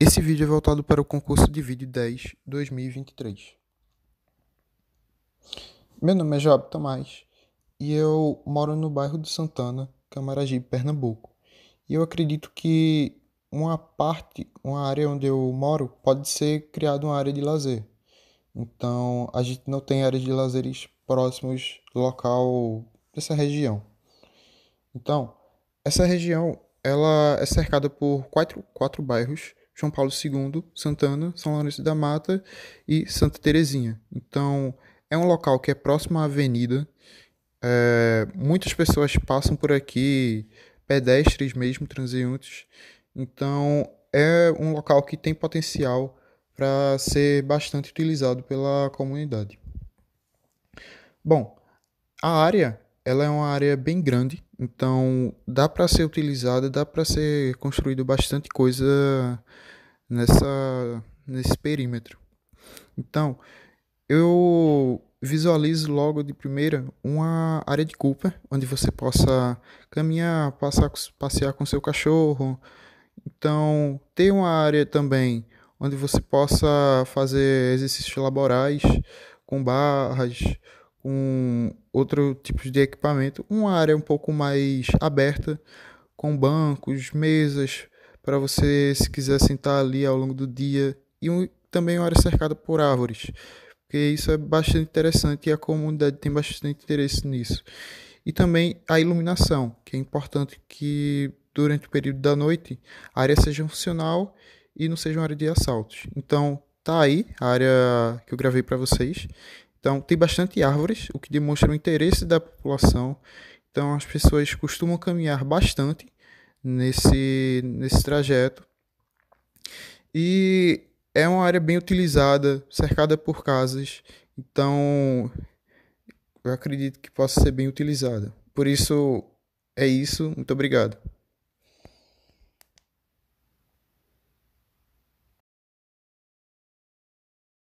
Esse vídeo é voltado para o concurso de vídeo 10 2023. Meu nome é Job Tomás e eu moro no bairro de Santana, Camaragibe, Pernambuco. E eu acredito que uma parte, uma área onde eu moro, pode ser criada uma área de lazer. Então, a gente não tem áreas de lazeres próximos do local dessa região. Então, essa região ela é cercada por quatro, quatro bairros João Paulo II, Santana, São Lourenço da Mata e Santa Terezinha. Então, é um local que é próximo à avenida. É, muitas pessoas passam por aqui, pedestres mesmo, transeuntes. Então, é um local que tem potencial para ser bastante utilizado pela comunidade. Bom, a área ela é uma área bem grande, então dá para ser utilizada, dá para ser construído bastante coisa nessa nesse perímetro. Então, eu visualizo logo de primeira uma área de culpa onde você possa caminhar, passar, passear com seu cachorro. Então, tem uma área também onde você possa fazer exercícios laborais com barras um outro tipo de equipamento, uma área um pouco mais aberta, com bancos, mesas, para você se quiser sentar ali ao longo do dia e um, também uma área cercada por árvores, porque isso é bastante interessante e a comunidade tem bastante interesse nisso. E também a iluminação, que é importante que durante o período da noite a área seja funcional e não seja uma área de assaltos. Então, tá aí a área que eu gravei para vocês. Então, tem bastante árvores, o que demonstra o interesse da população. Então, as pessoas costumam caminhar bastante nesse, nesse trajeto. E é uma área bem utilizada, cercada por casas. Então, eu acredito que possa ser bem utilizada. Por isso, é isso. Muito obrigado.